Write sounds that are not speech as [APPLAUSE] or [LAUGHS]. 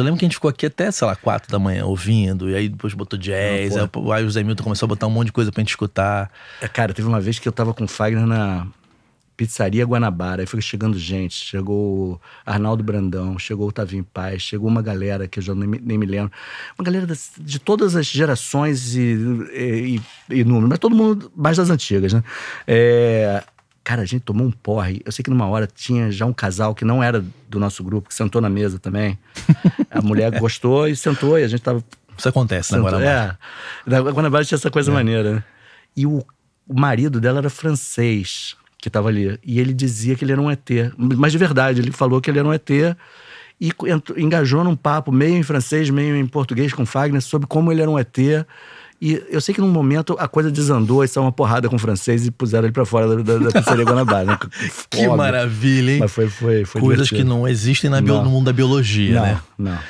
Eu lembro que a gente ficou aqui até, sei lá, quatro da manhã ouvindo, e aí depois botou jazz, aí, o Zé Milton começou a botar um monte de coisa pra gente escutar. É, cara, teve uma vez que eu tava com o Fagner na Pizzaria Guanabara, aí foi chegando gente, chegou Arnaldo Brandão, chegou o Tavinho Paz, chegou uma galera que eu já nem, nem me lembro, uma galera das, de todas as gerações e, e, e, e números, mas todo mundo mais das antigas, né? É, Cara, a gente tomou um porre. Eu sei que numa hora tinha já um casal que não era do nosso grupo, que sentou na mesa também. A [LAUGHS] mulher gostou e sentou, e a gente tava. Isso acontece né, sentou, na Guanabara. É. Na Guanabara tinha essa coisa é. maneira. Né? E o, o marido dela era francês, que estava ali. E ele dizia que ele era um ET. Mas de verdade, ele falou que ele era um ET e engajou num papo meio em francês, meio em português com Fagner sobre como ele era um ET e eu sei que num momento a coisa desandou, e saiu uma porrada com o francês e puseram ele pra fora da, da, da Guanabara. Né? [LAUGHS] que maravilha, hein? Mas foi, foi, foi Coisas divertido. que não existem na bio, não. no mundo da biologia, não, né? Não.